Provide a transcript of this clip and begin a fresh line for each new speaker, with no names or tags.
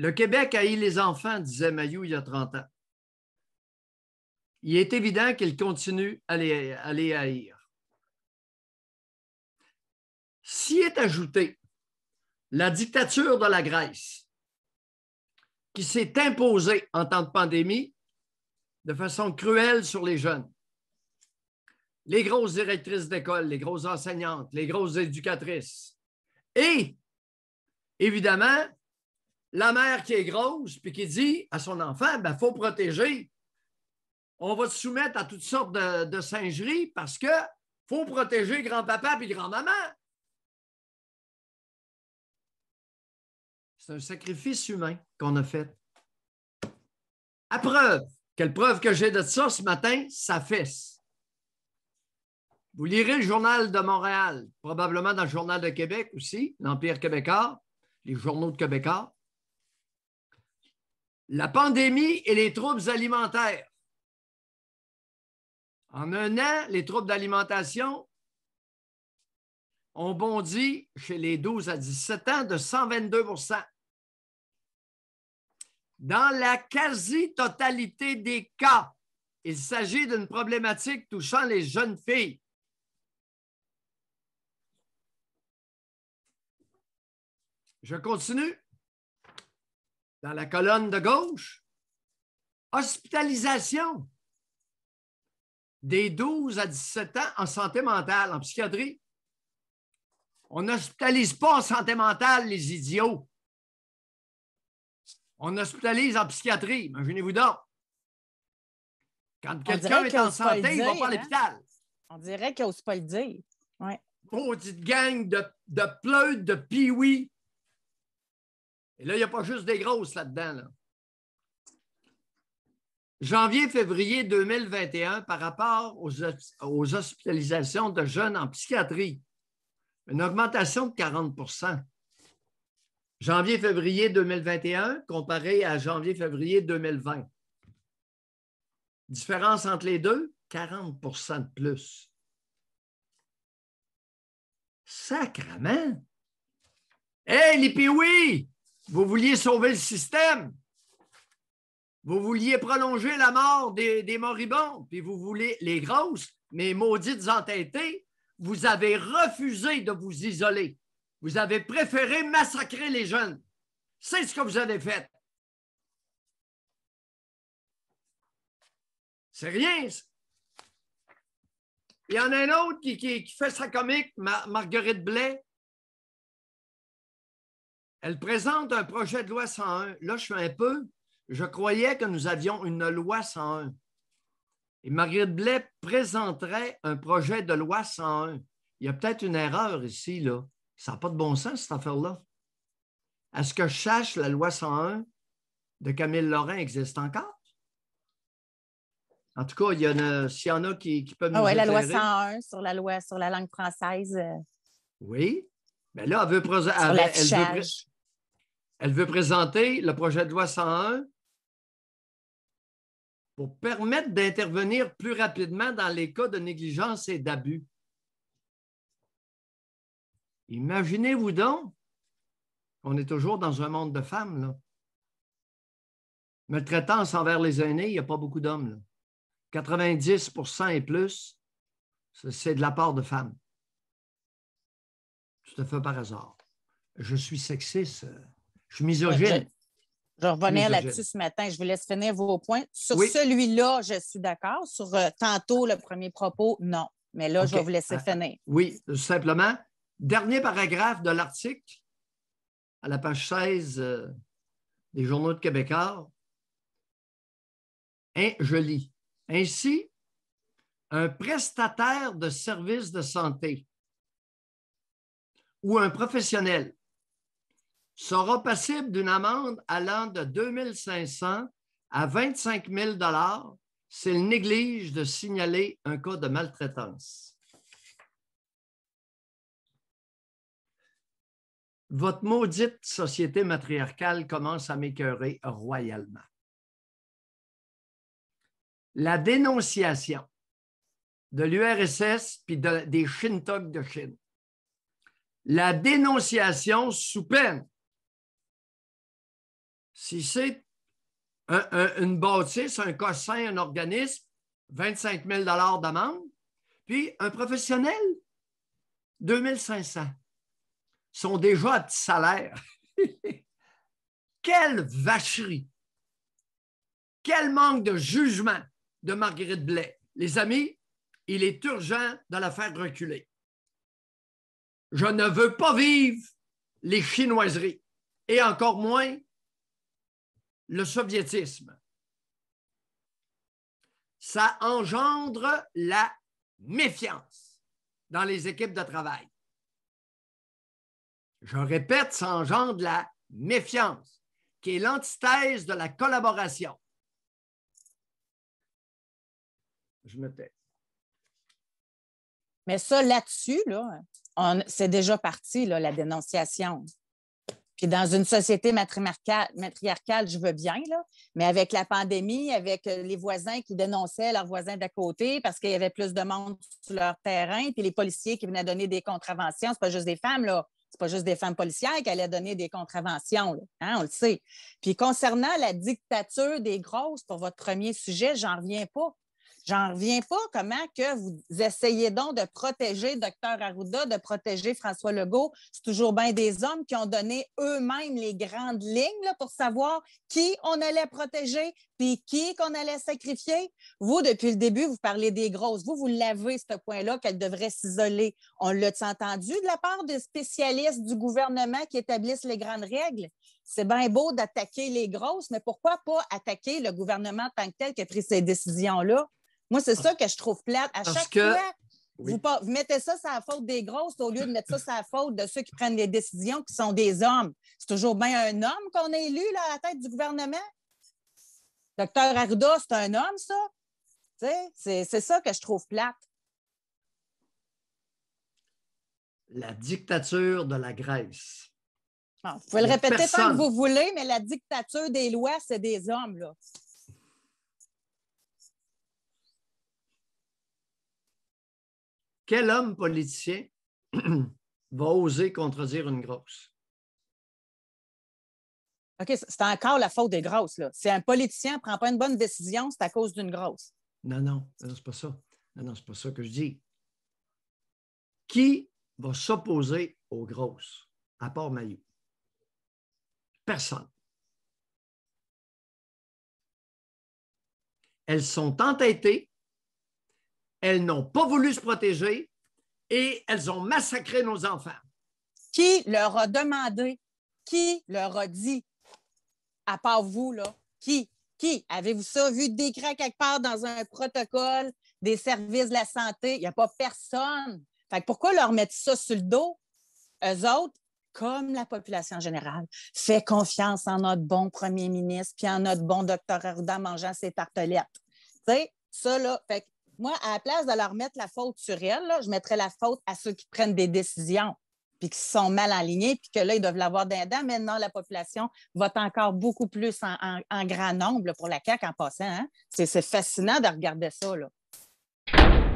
Le Québec haït les enfants, disait Mayou il y a 30 ans. Il est évident qu'il continue à les, à haïr. S'y est ajoutée la dictature de la Grèce, qui s'est imposée en temps de pandémie de façon cruelle sur les jeunes. Les grosses directrices d'école, les grosses enseignantes, les grosses éducatrices. Et, évidemment, la mère qui est grosse, puis qui dit à son enfant, il ben, faut protéger. On va se soumettre à toutes sortes de, singeries parce que faut protéger grand-papa et grand-maman. C'est un sacrifice humain qu'on a fait. À preuve, quelle preuve que j'ai de ça ce matin, ça fesse. Vous lirez le journal de Montréal, probablement dans le journal de Québec aussi, l'Empire québécois, les journaux de Québécois la pandémie et les troubles alimentaires. En un an, les troubles d'alimentation ont bondi chez les 12 à 17 ans de 122 Dans la quasi-totalité des cas, il s'agit d'une problématique touchant les jeunes filles. Je continue dans la colonne de gauche, hospitalisation des 12 à 17 ans en santé mentale, en psychiatrie. On n'hospitalise pas en santé mentale les idiots. On hospitalise en psychiatrie. Imaginez-vous donc. Quand quelqu'un est en santé, il va pas à hein? l'hôpital.
On dirait qu'il n'ose pas le dire. Ouais. Petite
gang de, de de piouis, et là, il n'y a pas juste des grosses là-dedans. Là. dedans janvier février 2021, par rapport aux, hospitalisations de jeunes en psychiatrie, une augmentation de 40 Janvier-février 2021 comparé à janvier-février 2020. Différence entre les deux, 40 de plus. Sacrement! Hé, hey, les vous vouliez sauver le système. Vous vouliez prolonger la mort des, moribonds, puis vous voulez les grosses, mais maudites entêtées, vous avez refusé de vous isoler. Vous avez préféré massacrer les jeunes. C'est ce que vous avez fait. C'est rien. Il y en a un autre qui, fait sa comique, Marguerite Blais, elle présente un projet de loi 101. Là, je suis un peu. Je croyais que nous avions une loi 101. Et Marguerite Blais présenterait un projet de loi 101. Il y a peut-être une erreur ici, là. Ça n'a pas de bon sens, cette affaire-là. est ce que je sache, la loi 101 de Camille Laurent existe encore? En tout cas, il y en a, s'il y en a qui, peuvent ah nous Ah oui, la loi 101
sur la loi sur la langue française. Euh.
Oui. Mais ben là, elle veut, elle veut, elle veut présenter le projet de loi 101 pour permettre d'intervenir plus rapidement dans les cas de négligence et d'abus. Imaginez-vous donc qu'on est toujours dans un monde de femmes. Maltraitance envers les aînés, il n'y a pas beaucoup d'hommes. 90 et plus, c'est de la part de femmes. Tout à fait par hasard. Je suis sexiste. Euh, je suis misogyne. Je vais revenir là-dessus ce
matin. Je vous laisse finir vos points. Sur celui-là, je suis d'accord. Sur euh, tantôt, le premier propos, non. Mais là, je vais vous laisser ah, finir.
Oui, simplement. Dernier paragraphe de l'article, à la page 16 euh, des Journaux de Québécois. je lis. Ainsi, un prestataire de services de santé ou un professionnel sera passible d'une amende allant de 2 500 à 25 000 s'il néglige de signaler un cas de maltraitance. Votre maudite société matriarcale commence à m'écœurer royalement. La dénonciation de l'URSS puis des Shintok de Chine. La dénonciation sous peine si c'est une bâtisse, un cossin, un organisme, 25 000 d'amende. Puis un professionnel, 2500 sont déjà à petit salaire. Quelle vacherie! Quel manque de jugement de Marguerite Blais. Les amis, il est urgent de la faire reculer. Je ne veux pas vivre les chinoiseries et encore moins le soviétisme. Ça engendre la méfiance dans les équipes de travail. Je répète, ça engendre la méfiance, qui est l'antithèse de la collaboration. Je me tais.
Mais ça, là-dessus, là, c'est déjà parti, la dénonciation. Puis dans une société matriarcale, je veux bien, là, mais avec la pandémie, avec euh, les voisins qui dénonçaient leurs voisins d'à côté parce qu'il y avait plus de monde sur leur terrain, puis les policiers qui venaient donner des contraventions, c'est pas juste des femmes, là. C'est pas juste des femmes policières qui allaient donner des contraventions, hein, on le sait. Puis concernant la dictature des grosses, pour votre premier sujet, j'en reviens pas. J'en reviens pas comment que vous essayez donc de protéger Dr Arruda, de protéger François Legault. C'est toujours bien des hommes qui ont donné eux-mêmes les grandes lignes pour savoir qui on allait protéger puis qui qu'on allait sacrifier. Vous, depuis le début, vous parlez des grosses. Vous, vous l'avez, ce point-là, qu'elles devraient s'isoler. On l'a entendu de la part des spécialistes du gouvernement qui établissent les grandes règles? C'est bien beau d'attaquer les grosses, mais pourquoi pas attaquer le gouvernement tant que tel qui a pris ces décisions-là? Moi, c'est ah. ça que je trouve plate. À chaque fois, vous, mettez ça sur la faute des grosses au lieu de mettre ça sur la faute de ceux qui prennent les décisions, qui sont des hommes. C'est toujours bien un homme qu'on a élu à la tête du gouvernement. Docteur Arruda, c'est un homme, ça. C'est ça que je trouve plate.
La dictature de la Grèce.
Ah, vous pouvez le répéter tant que vous voulez, mais la dictature des lois, c'est des hommes. Là.
Quel homme politicien va oser contredire une grosse?
OK, c'est encore la faute des grosses. Si un politicien ne prend pas une bonne décision, c'est à cause d'une grosse.
Non, non, c'est pas ça. Non, non, c'est pas ça que je dis. Qui va s'opposer aux grosses, à part maillot? Personne. Elles sont entêtées elles n'ont pas voulu se protéger et elles ont massacré nos enfants.
Qui leur a demandé? Qui leur a dit? À part vous, là, qui? Qui? Avez-vous ça vu décret quelque part dans un protocole des services de la santé? Il n'y a pas personne. Fait que pourquoi leur mettre ça sur le dos? Eux autres, comme la population générale, fait confiance en notre bon premier ministre puis en notre bon docteur Arruda mangeant ses tartelettes. Tu sais, ça, là, fait moi, à la place de leur mettre la faute sur elle, je mettrais la faute à ceux qui prennent des décisions puis qui sont mal alignés, puis que là, ils doivent l'avoir d'un Maintenant, la population vote encore beaucoup plus en, grand nombre pour la CAQ en passant. Hein. C'est fascinant de regarder ça.